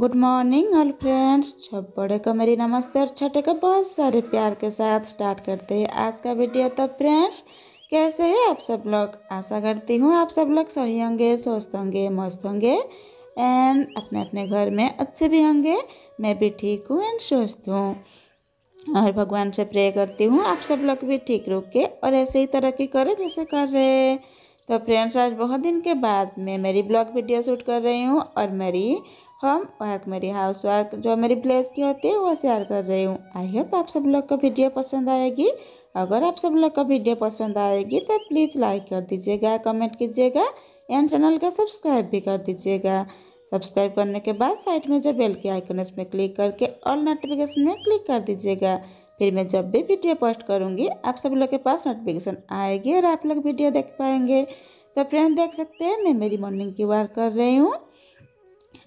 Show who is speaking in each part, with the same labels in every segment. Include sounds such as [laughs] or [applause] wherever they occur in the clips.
Speaker 1: Good morning all friends छप्पड़े को मेरी नमस्ते और छठे को बहुत सारे प्यार के साथ स्टार्ट करते हैं आज का वीडियो तो फ्रेंड्स कैसे हैं आप सब लोग आशा करती हूँ आप सब लोग सही होंगे स्वस्थ होंगे मस्त होंगे एंड अपने अपने घर में अच्छे भी होंगे मैं भी ठीक हूँ एंड स्वस्थ हूँ और भगवान से प्रे करती हूँ आप सब लोग भी ठीक रुक के और ऐसे ही तरक्की करें जैसे कर रहे तो फ्रेंड्स आज बहुत दिन के बाद मैं मेरी ब्लॉग वीडियो शूट कर रही हूँ और मेरी होम वर्क मेरी हाउस वर्क जो मेरी प्लेस की होती है वो शेयर कर रही हूँ आई होप आप सब लोग को वीडियो पसंद आएगी अगर आप सब लोग को वीडियो पसंद आएगी तो प्लीज़ लाइक कर दीजिएगा कमेंट कीजिएगा एंड चैनल का सब्सक्राइब भी कर दीजिएगा सब्सक्राइब करने के बाद साइड में जो बेल के आइकन है उसमें क्लिक करके ऑल नोटिफिकेशन में क्लिक कर दीजिएगा फिर मैं जब भी वीडियो पोस्ट करूँगी आप सब लोग के पास नोटिफिकेशन आएगी और आप लोग वीडियो देख पाएंगे तो फ्रेंड देख सकते हैं मैं मेरी मॉर्निंग की वर्क कर रही हूँ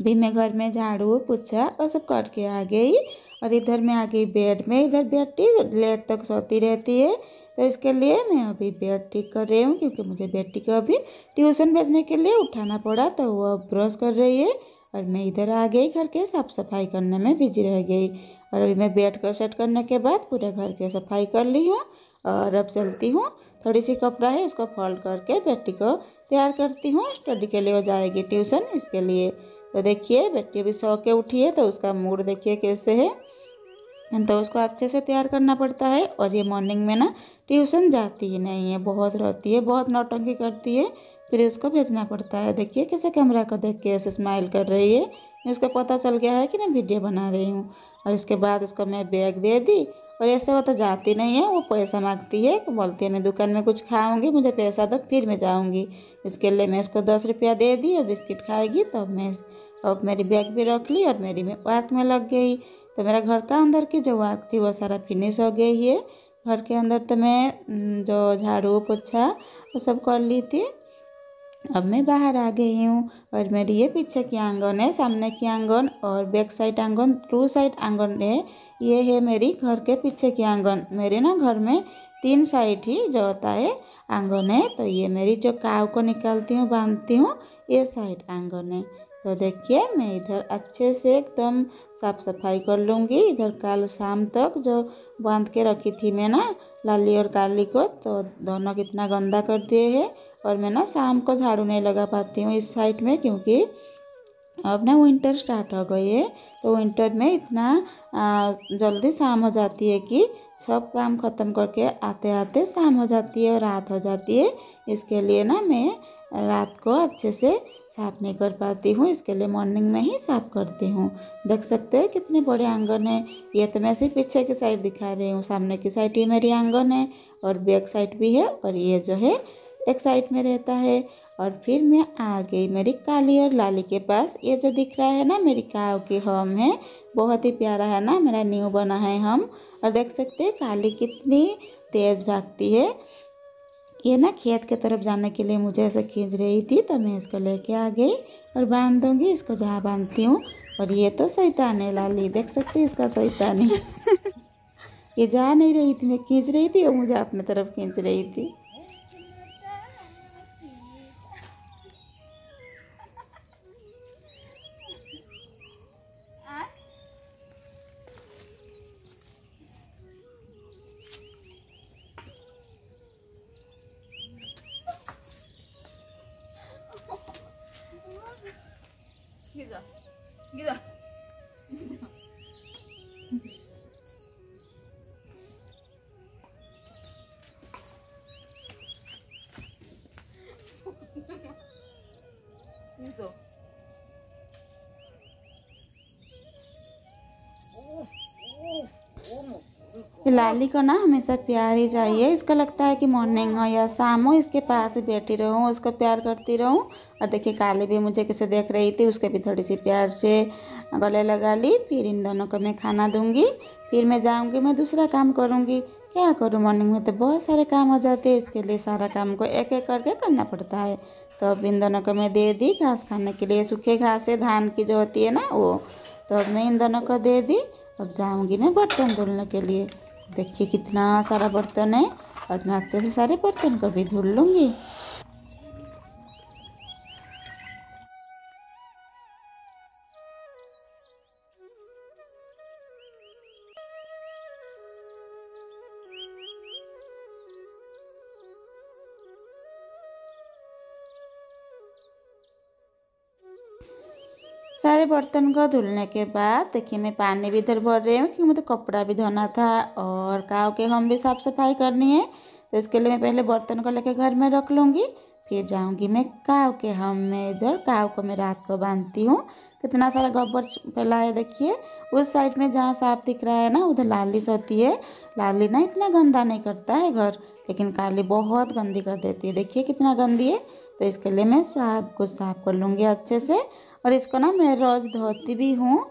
Speaker 1: भी मैं घर में झाड़ू पोछा और सब करके आ गई और इधर मैं आ गई बेड में इधर बेटी लेट तक सोती रहती है तो इसके लिए मैं अभी बेड ठीक कर रही हूँ क्योंकि मुझे बेटी को अभी ट्यूशन भेजने के लिए उठाना पड़ा तो वो ब्रश कर रही है और मैं इधर आ गई घर के साफ़ सफाई करने में बिजी रह गई और अभी मैं बेड को सेट करने के बाद पूरे घर की सफाई कर ली हूँ और अब चलती हूँ थोड़ी सी कपड़ा है उसको फोल्ड करके बेटी को तैयार करती हूँ स्टडी के लिए वो जाएगी ट्यूशन इसके लिए तो देखिए बेटी भी सौ के उठी है तो उसका मूड देखिए कैसे है तो उसको अच्छे से तैयार करना पड़ता है और ये मॉर्निंग में ना ट्यूशन जाती ही नहीं है बहुत रोती है बहुत नौटंकी करती है फिर उसको भेजना पड़ता है देखिए कैसे कैमरा को देख के ऐसे स्माइल कर रही है उसको पता चल गया है कि मैं वीडियो बना रही हूँ और इसके बाद उसको मैं बैग दे दी और ऐसे वो तो जाती नहीं है वो पैसा मांगती है बोलती है मैं दुकान में कुछ खाऊंगी मुझे पैसा तो फिर मैं जाऊंगी इसके लिए मैं उसको दस रुपया दे दी और बिस्किट खाएगी तो मैं और मेरी बैग भी रख ली और मेरी वर्क में लग गई तो मेरा घर का अंदर की जो वर्क थी वो सारा फिनिश हो गई है घर के अंदर तो मैं जो झाड़ू पोछा वो सब कर ली थी अब मैं बाहर आ गई हूँ और मेरे ये पीछे की आंगन है सामने की आंगन और बैक साइड आंगन टू साइड आंगन है ये है मेरी घर के पीछे की आंगन मेरे ना घर में तीन साइड ही जो होता है आंगन है तो ये मेरी जो काव को निकालती हूँ बांधती हूँ ये साइड आंगन है तो देखिए मैं इधर अच्छे से एकदम साफ़ सफाई कर लूँगी इधर कल शाम तक जो बांध के रखी थी मैं ना लाली और काली को तो दोनों कितना गंदा कर दिए है और मैं ना शाम को झाड़ू नहीं लगा पाती हूँ इस साइड में क्योंकि अब ना विंटर स्टार्ट हो गई है तो विंटर में इतना जल्दी शाम हो जाती है कि सब काम ख़त्म करके आते आते शाम हो जाती है और रात हो जाती है इसके लिए ना मैं रात को अच्छे से साफ नहीं कर पाती हूँ इसके लिए मॉर्निंग में ही साफ करती हूँ देख सकते हैं कितने बड़े आंगन है ये तो मैं सिर्फ पीछे की साइड दिखा रही हूँ सामने की साइड ही मेरी आंगन है और बैक साइड भी है और ये जो है एक साइड में रहता है और फिर मैं आ गई मेरी काली और लाली के पास ये जो दिख रहा है ना मेरी काव की हम है बहुत ही प्यारा है ना मेरा न्यू बना है हम और देख सकते हैं काली कितनी तेज़ भागती है ये ना खेत के तरफ जाने के लिए मुझे ऐसे खींच रही थी तो मैं इसको लेके आ गई और बांध दूँगी इसको जहाँ बांधती हूँ और ये तो सैतान है लाली देख सकते इसका सैतानी [laughs] ये जा नहीं रही थी मैं खींच रही थी और मुझे अपने तरफ खींच रही थी Güzel. Güzel. Güzel. Güzel. Of, of, of. लाली को ना हमेशा प्यार ही चाहिए इसको लगता है कि मॉर्निंग हो या शाम हो इसके पास ही बैठी रहूँ उसको प्यार करती रहूँ और देखिए काली भी मुझे कैसे देख रही थी उसके भी थोड़ी सी प्यार से गले लगा ली फिर इन दोनों को मैं खाना दूँगी फिर मैं जाऊँगी मैं दूसरा काम करूँगी क्या करूँ मॉर्निंग में तो बहुत सारे काम हो जाते हैं इसके लिए सारा काम को एक एक करके करना पड़ता है तो अब इन दोनों को मैं दे दी घास खाने के लिए सूखे घास है धान की जो होती है ना वो तो मैं इन दोनों को दे दी अब जाऊंगी मैं बर्तन धुलने के लिए देखिए कितना सारा बर्तन है और मैं अच्छे से सारे बर्तन को भी धुल लूँगी सारे बर्तन को धुलने के बाद देखिए मैं पानी भी इधर भर रही हूँ क्योंकि मुझे कपड़ा भी धोना था और गाँव के हम भी साफ़ सफाई करनी है तो इसके लिए मैं पहले बर्तन को लेकर घर में रख लूँगी फिर जाऊँगी मैं काव के हम में इधर काव को मैं रात को बांधती हूँ कितना सारा गोबर फैला है देखिए उस साइड में जहाँ साफ दिख रहा है ना उधर लाली सोती है लाली ना इतना गंदा नहीं करता है घर लेकिन काली बहुत गंदी कर देती है देखिए कितना गंदी है तो इसके लिए मैं साफ को साफ कर लूँगी अच्छे से और इसको ना मैं रोज़ धोती भी हूँ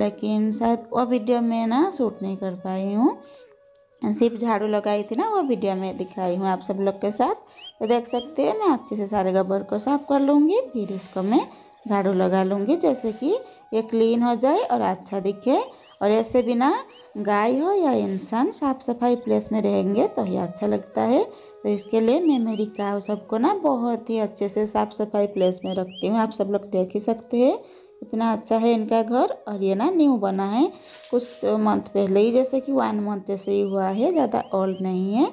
Speaker 1: लेकिन शायद वो वीडियो में ना शूट नहीं कर पाई हूँ सिर्फ झाड़ू लगाई थी ना वो वीडियो में दिखाई हूँ आप सब लोग के साथ तो देख सकते हैं मैं अच्छे से सारे गब्बर को साफ कर लूँगी फिर इसको मैं झाड़ू लगा लूँगी जैसे कि ये क्लीन हो जाए और अच्छा दिखे और ऐसे बिना गाय हो या इंसान साफ सफाई प्लेस में रहेंगे तो ही अच्छा लगता है तो इसके लिए मैं मेरी काव सबको ना बहुत ही अच्छे से साफ़ सफाई प्लेस में रखती हूँ आप सब लोग देख ही सकते हैं इतना अच्छा है इनका घर और ये ना न्यू बना है कुछ मंथ पहले ही जैसे कि वन मंथ जैसे ही हुआ है ज़्यादा ओल्ड नहीं है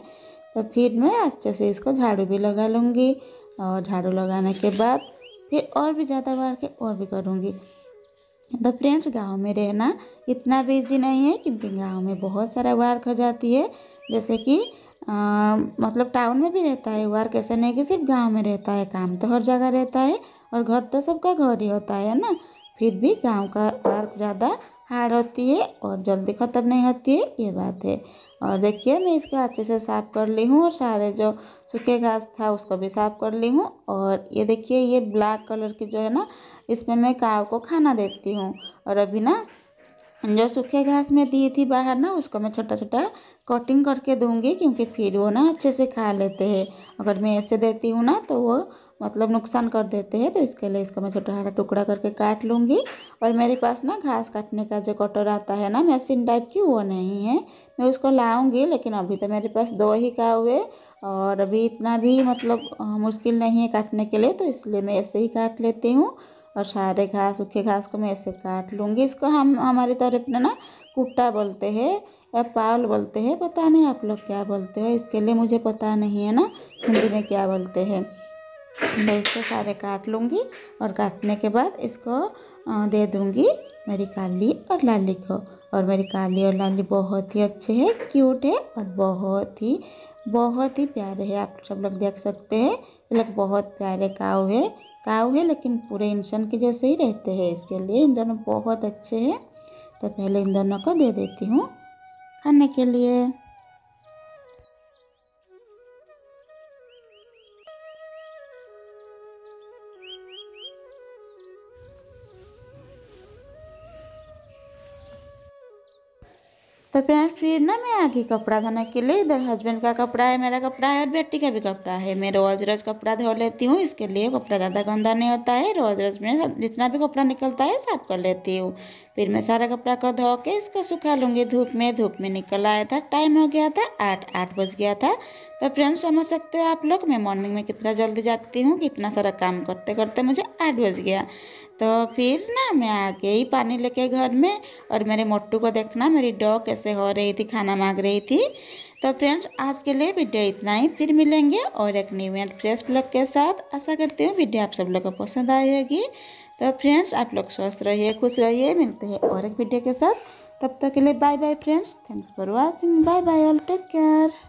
Speaker 1: तो फिर मैं अच्छे से इसको झाड़ू भी लगा लूँगी और झाड़ू लगाने के बाद फिर और भी ज़्यादा बार के और भी करूँगी तो फ्रेंड्स गांव में रहना इतना बिजी नहीं है क्योंकि गांव में बहुत सारा वार्क हो जाती है जैसे कि मतलब टाउन में भी रहता है वर्क ऐसा नहीं कि सिर्फ गाँव में रहता है काम तो हर जगह रहता है और घर तो सबका घर ही होता है ना फिर भी गाँव का वर्क ज़्यादा हार्ड होती है और जल्दी ख़त्म नहीं होती है ये बात है और देखिए मैं इसको अच्छे से साफ़ कर ली हूँ और सारे जो सूखे घास था उसको भी साफ़ कर ली हूँ और ये देखिए ये ब्लैक कलर की जो है ना इसमें मैं काव को खाना देती हूँ और अभी ना जो सूखे घास में दी थी बाहर ना उसको मैं छोटा छोटा कटिंग करके दूंगी क्योंकि फिर वो ना अच्छे से खा लेते हैं अगर मैं ऐसे देती हूँ ना तो वो मतलब नुकसान कर देते हैं तो इसके लिए इसको मैं छोटा छोटा टुकड़ा करके काट लूँगी और मेरे पास ना घास काटने का जो कटर आता है ना मशीन टाइप की वो नहीं है मैं उसको लाऊँगी लेकिन अभी तो मेरे पास दो ही का हुए और अभी इतना भी मतलब मुश्किल नहीं है काटने के लिए तो इसलिए मैं ऐसे ही काट लेती हूँ और सारे घास सूखे घास को मैं ऐसे काट लूँगी इसको हम हमारी तरफ में ना कुट्टा बोलते हैं या पाल बोलते हैं पता नहीं आप लोग क्या बोलते हो इसके लिए मुझे पता नहीं है ना हिंदी में क्या बोलते हैं मैं इसको सारे काट लूँगी और काटने के बाद इसको दे दूँगी मेरी काली और लाली को और मेरी काली और लाली बहुत ही अच्छे है क्यूट है और बहुत ही बहुत ही प्यारे है आप सब लोग देख सकते हैं ये लोग बहुत प्यारे काऊ है काऊ है लेकिन पूरे इंसान के जैसे ही रहते हैं इसके लिए इन दोनों बहुत अच्छे हैं तो पहले इन दोनों को दे देती हूँ खाने के लिए तो फ्रेंड्स फिर ना मैं आगे कपड़ा धोने के लिए इधर हस्बैंड का कपड़ा है मेरा कपड़ा है और बेटी का भी कपड़ा है मैं रोज़ रोज़ कपड़ा धो लेती हूँ इसके लिए कपड़ा ज़्यादा गंदा नहीं होता है रोज़ रोज़ में जितना भी कपड़ा निकलता है साफ कर लेती हूँ फिर मैं सारा कपड़ा को धो के इसको सुखा लूँगी धूप में धूप में निकल आया था टाइम हो गया था आठ आठ बज गया था तो फ्रेंड्स समझ सकते हो आप लोग मैं मॉर्निंग में कितना जल्दी जागती हूँ कितना सारा काम करते करते मुझे आठ बज गया तो फिर ना मैं आ गई पानी लेके घर में और मेरे मोटू को देखना मेरी डॉग कैसे हो रही थी खाना मांग रही थी तो फ्रेंड्स आज के लिए वीडियो इतना ही फिर मिलेंगे और एक न्यू एंड फ्रेश ब्लॉग के साथ आशा करती हूँ वीडियो आप सब लोग को पसंद आई होगी तो फ्रेंड्स आप लोग स्वस्थ रहिए खुश रहिए मिलते हैं और एक वीडियो के साथ तब तक के लिए bye bye friends thanks for watching bye bye all take care